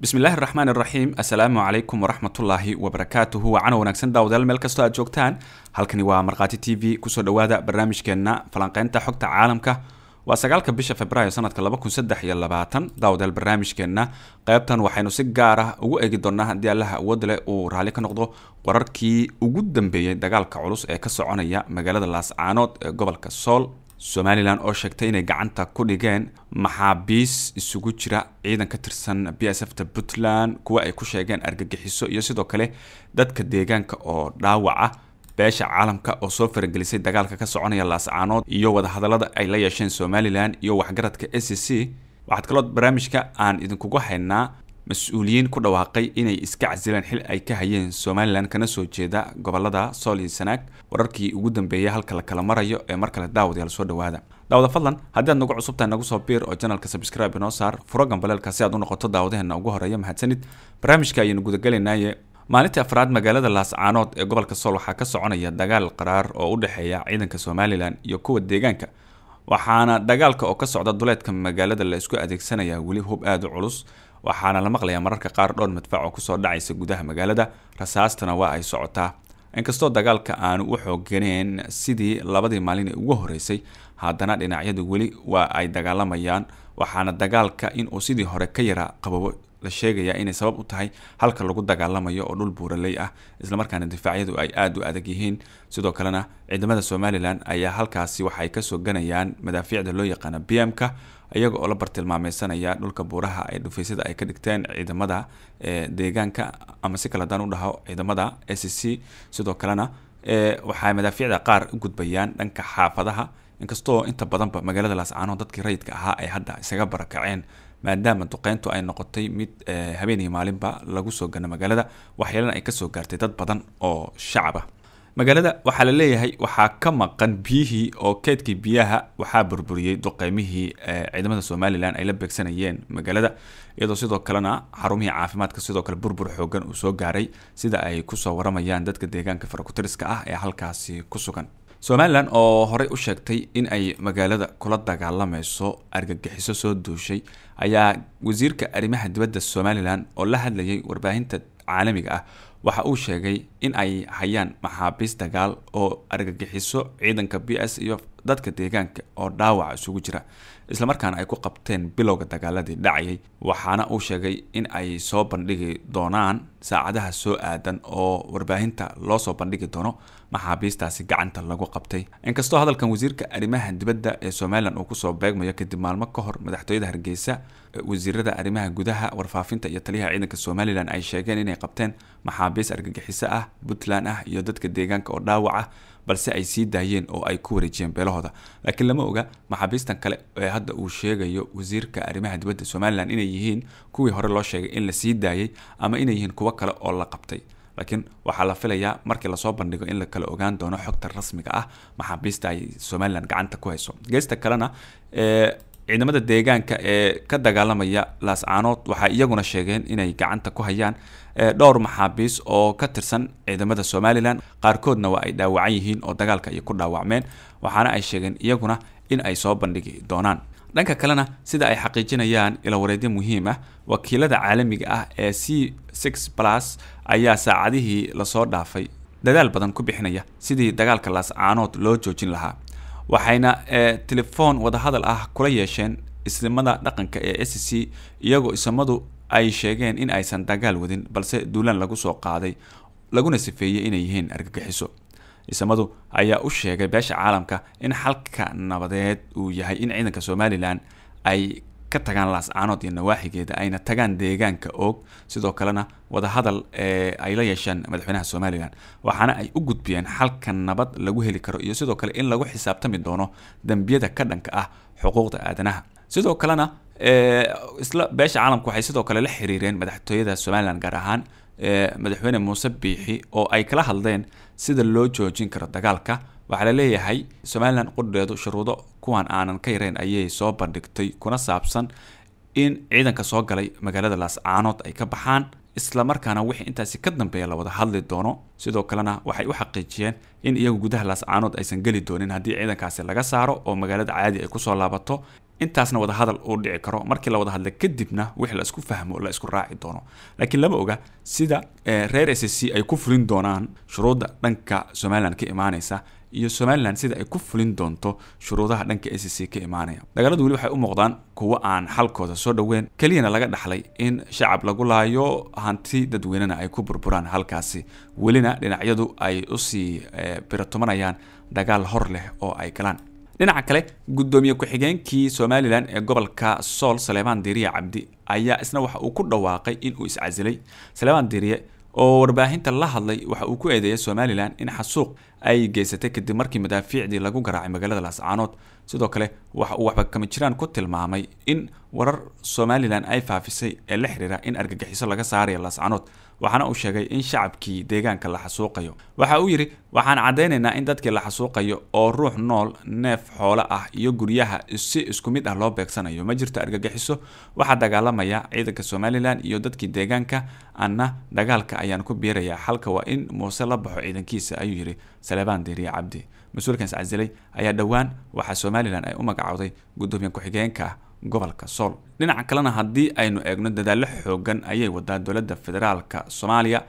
bismillaahi raxmaan iraxiim assalaamu calaykum waraxmatullaahi wabarakaatuhu wacan wanaagsan daawadayaal meel kastoo aad joogtaan halkani waa markhaati t v kusoo dhowaada barnaamijkeenna falanqeynta xogta caalamka waa sagaalka bisha februaayo sanadka laba kun saddex iyo labaatan daawadayaal barnaamijkeenna qaybtan waxaynu si gaar ah ugu eegi doonnaa haddii allaha awood leh uu raalli ka noqdo wararkii ugu dambeeyey dagaalka culus ee ka soconaya magaalada laascaanood ee gobolka sool somalilan oo sheegtay inay gacanta ku dhigeen maxaabiis isugu jira ciidan ka tirsan b s f ta puntland kuwa ay ku sheegeen argagixiso iyo sidoo kale dadka deegaanka oo dhaawaca beesha caalamka oo soo faragelisay dagaalka ka soconaya laascaanood iyo wadahadalada ay la yeesheen somalilan iyo waxgaradka a c c waxaad kaloo barnaamijka aan idinkugu haynaa mas-uuliyiin ku dhawaaqay inay iska casileen xil ay ka hayeen somalilan kana soo jeeda gobolada sool iyo sanaag wararkii ugu dambeeya halka la kala marayo ee mar kale daawad daawadayaal soo dhawaada daawada fadlan haddii aad nagu cusubtahay nagu soo biir oo janalka sabscribe inoo saar furo gambaleelka si aad u noqoto daawadaheenna ugu horeeya mahadsanid barnaamijka ayaynu gudagelaynaayee maalintii afraad magaalada laascaanood ee gobolka sool waxaa ka soconaya dagaal qaraar oo u dhexeeya ciidanka somalilan iyo kuwa deegaanka waxaana dagaalka oo ka socda duleedka magaalada la isku adeegsanaya weli hub aada u culus waxaana la maqlayaa mararka qaar dhowr madfac oo kusoo dhacaysa gudaha magaalada rasaastana waa ay socotaa inkastoo dagaalka aanu u xooganeen sidii labadii maalin ee ugu horreysay haddana dhinacyadu weli waa ay dagaalamayaan waxaana dagaalka inuu sidii hore ka yaraa qababo la sheegayaa inay sabab u tahay halka lagu dagaalamayo oo dhul buuraley ah islamarkaana difaacyadu ay aada u adag yihiin sidoo kalena ciidamada somalilan ayaa halkaasi waxaay kasoo ganayaan madaafiicda loo yaqaana b m ka iyaga oo la bartilmaameysanaya dhulka buuraha ee dhufaysyada ay ka dhigteen ciidamada eh, deegaanka ama si kale hadaan u dhaho ciidamada s c sidoo kalena eh, waxaa madaafiicda qaar u gudbayaan dhanka xaafadaha inkastoo inta badanba magaalada laascaanood dadkii rayidka ahaa ay hadda isaga barakaceen maadaama duqeyntu ay noqotay mid eh, habeen iyo maalinba lagu soo gano magaalada waxyeelana ay kasoo gaartay dad badan oo shacab ah magaalada waxaa la leeyahay waxaa ka maqan biyihii oo keydkii biyaha waxaa burburiyey duqeymihii eh, ciidamada somalilan ay la beegsanayeen magaalada iyadoo sidoo kalena xarumihii caafimaadka sidoo kale burbur xoogan uu soo gaaray sida ay kusoo waramayaan dadka deegaanka farakutiriska ah ee halkaasi ku sugan somalilan oo horey u sheegtay in ay magaalada kula dagaalamayso argagixiso soo duushay ayaa wasiirka arrimaha dibadda somalilan oo la hadlayay warbaahinta caalamiga ah waxa uu sheegay in ay hayaan maxaabiis dagaal oo argagixiso ciidanka b s iyo dadka deegaanka oo dhaawaca isugu jira islamarkaana ay ku qabteen bilowga dagaaladii dhacayay waxaana uu sheegay in ay soo bandhigi doonaan saacadaha soo aadan oo warbaahinta loosoo bandhigi doono maxaabiistaasi gacanta lagu qabtay inkastoo hadalkan wasiirka arrimaha dibadda ee somalilan uu kusoo beegmayo kadib maalmo ka hor madaxtooyada hargeysa wasiirada arrimaha gudaha warfaafinta iyo taliyaha ciidanka somalilan ay sheegeen inay qabteen maxaabiis argagixiso ah puntland ah iyo dadka deegaanka oo dhaawac ah, balse ay sii daayeen oo ay ku wareejiyeen beelahooda laakiin lama oga maxaabiistan kale ee hadda uu sheegayo wasiirka arrimaha dibadda somalilan inay yihiin kuwii hore loo sheegay in la daayey ama inay yihiin kuwa kuwo kale oo la qabtay laakiin waxaa la filayaa markii lasoo bandhigo in la kala ogaan doono xogta rasmiga ah maxaabiista ay somalilan gacanta ku hayso geesta kalena ciidamada deegaanka ee ka dagaalamaya laascaanood waxay iyaguna sheegeen inay gacanta ku hayaan dhowr maxaabiis oo ka tirsan ciidamada somalilan qaarkoodna waa ay dhaawacan yihiin oo dagaalka ay ku dhaawacmeen waxaana ay sheegeen iyaguna in ay soo bandhigi doonaan dhanka kalena sida ay xaqiijinayaan ilawareedyo muhiim ah wakiilada caalamiga ah ee c six plus ayaa saacadihii lasoo dhaafay dadaal badan ku bixinaya sidii dagaalka laascaanood loo joojin lahaa waxayna eh, telefoon wadahadal ah kula yeesheen islimada dhaqanka ee s c iyagoo isamadu ay sheegeen in aysan dagaal wadin balse duulaan lagu soo qaaday laguna sifeeyey inay yihiin argagixiso ciidamadu ayaa u sheegay beesha caalamka in xalka nabadeed uu yahay in ciidanka somalilan ay ka tagaan laas caanood iyo nawaaxigeeda ayna tagaan deegaanka oog sidoo kalena wadahadal ee eh, ay la yeesheen madaxweynaha somalilan waxaana ay u gudbiyeen xalka nabad lagu heli karo iyo sidoo kale in lagu xisaabtami doono dembiyada ka dhanka ah xuquuqda aadanaha sidoo kalena eh, isla beesha caalamka waxay sidoo kale la xiriireen madaxtooyada somalilan gaar ahaan ee madaxweyne muuse biixi oo ay kala hadleen sida loo joojin karo dagaalka waxaa la leeyahay somalilan qudheedu shuruudo kuwan aanan ka yareyn ayay soo bandhigtay kuna saabsan in ciidanka soo galay magaalada laascaanood ay ka baxaan islamarkaana wixii intaasi ka dambeeya la wada hadli doono sidoo kalena waxay u xaqiijiyeen in iyagu gudaha laascaanood aysan geli doonin haddii ciidankaasi laga saaro oo magaalada caadi ay kusoo laabato intaasna wadahadal uu dhici karo markii la wada hadla kadibna wixii la isku fahmo la isku raaci doono laakiin lama oga sida eh, reer s c ay ku fulin doonaan shuruudda dhanka somalilan ka imaanaysa iyo somalilan sida ay ku fulin doonto shuruudaha dhanka s c ka imaanaya dagaaladu weli waxay u muuqdaan kuwo aan xalkooda soo dhoweyn keliyana laga dhaxlay in shacab lagu laayo hanti dadweynena ay ku burburaan halkaasi welina dhinacyadu ay usii eh, biratumanayaan dagaal hor leh oo ay galaan dhinaca kale guddoomiye ku-xigeenkii somalilan ee gobolka sool saleebaan diiriye cabdi ayaa isna waxa uu ku dhawaaqay inuu iscasilay saleebaan diiriye oo warbaahinta la hadlay waxa uu ku eedeeyay somalilan in xasuuq ay geysatay kadib markii madaafiicdii lagu garaacay magaalada laascaanood sidoo kale waxa uu waxba kama jiraan ku tilmaamay in warar somalilan ay faafisay ee la xiriira in argagixiso laga saarayo laascanood waxaana uu sheegay in shacabkii deegaanka la xasuuqayo waxa uu yidhi waxaan caddaynaynaa in dadkii la xasuuqayo oo ruux nool neef xoolo ah iyo guryaha si isku mid ah loo beegsanayo ma jirto argagixiso waxaa dagaalamaya ciidanka somalilan iyo dadkii deegaanka anna dagaalka ayaan ku biirayaa xalka waa in muuse la baxo ciidankiisa ayuu yidhi saleebaan deeriye cabdi mas-uulkaas casiley ayaa dhowaan waxaa somalilan ay u magacowday gudoomiye ku-xigeenka gobolka sool dhinaca kalena haddii aynu eegno dadaallo xoogan ayay wadaa dowladda federaalka soomaaliya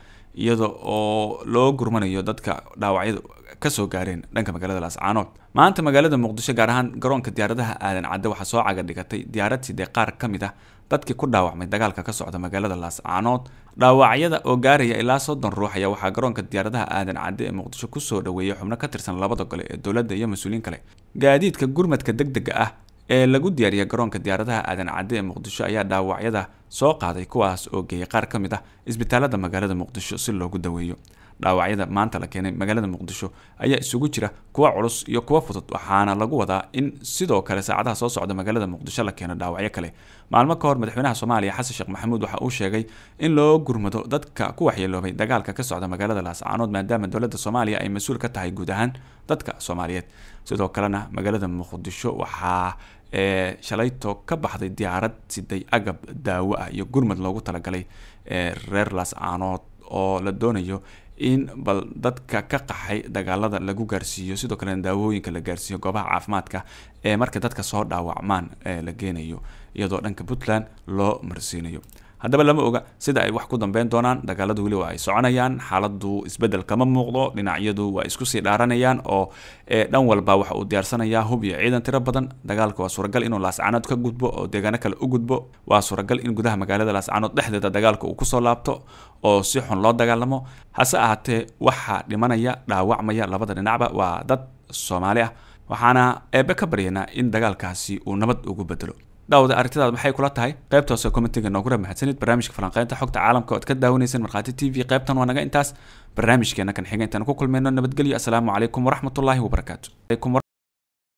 iyado oo loo gurmanayo dadka dhaawacyada kasoo gaareen dhanka magaalada laascaanood maanta magaalada muqdisho gaar ahaan garoonka diyaaradaha aadan cadde waxaa soo caga dhigatay diyaarad sidee qaar ka mid ah dadkii ku dhaawacmay dagaalka ka socda magaalada laascaanood dhaawacyada oo gaaraya ilaa soddon ruux ayaa waxaa garoonka diyaaradaha aadan cadde ee muqdisho kusoo dhoweeyay xubno ka tirsan labada gole ee dowladda iyo mas-uuliyiin kale gaadiidka gurmadka deg dega ah ee lagu diyaariya garoonka diyaaradaha aadan cadde ee muqdisho ayaa dhaawacyada soo qaaday kuwaas oo geeyey qaar ka mid ah isbitaalada magaalada muqdisho si loogu daweeyo dhaawacyada maanta la keenay magaalada muqdisho ayaa isugu jira kuwa culus iyo kuwa fudud waxaana lagu wadaa in sidoo kale saacadaha soo socda magaalada muqdisho la keeno dhaawacyo kale maalmo ka hor madaxweynaha soomaaliya xasan sheekh maxamuud waxa uu sheegay in loo gurmado dadka ku waxyeeloobay dagaalka ka socda magaalada laascaanood maadaama dowladda soomaaliya ay mas-uul ka tahay guud ahaan dadka soomaaliyeed sidoo kalena magaalada muqdisho waxaa ee eh, shalayto ka baxday diyaarad siday agab daawo ah iyo gurmad loogu talagalay eh, reer laascaanood oo la doonayo in bal dadka ka qaxay dagaalada lagu gaarsiiyo sidoo kalena daawooyinka la gaarsiiyo goobaha caafimaadka ee marka dadka soo dhaawacmaan ee la geenayo iyadoo dhanka puntland loo marsiinayo haddaba lama oga sida ay wax ku dambeyn doonaan dagaaladu weli waa ay soconayaan xaaladu isbedel kama muuqdo dhinacyadu waa isku sii dhaaranayaan oo eh, dhan walba waxa uu diyaarsanayaa hub iyo ciidan tiro badan dagaalka waa suuragal inuu laascanood ka gudbo oo deegaano kale u gudbo waa suuragal in gudaha magaalada laascanood dhexdeeda dagaalka uu kusoo laabto oo si xun loo dagaalamo hase ahaatee waxaa dhimanaya dhaawacmaya labada dhinacba waa dad soomaali ah waxaana eebe ka baryaynaa in dagaalkaasi uu nabad ugu bedelo dhaawada aragtidaad maxay kula tahay qaybta hoose commentiga noogu rab mahadsanid barnaamijka falanqeynta xogta caalamka ood ka daawanayseen markhaati t v qaybtan waa naga intaas barnaamijkeena kan xiga intaan ku kulmayno nabadgelyo assalaamu calaykum waraxmatullaahi wabarakaatu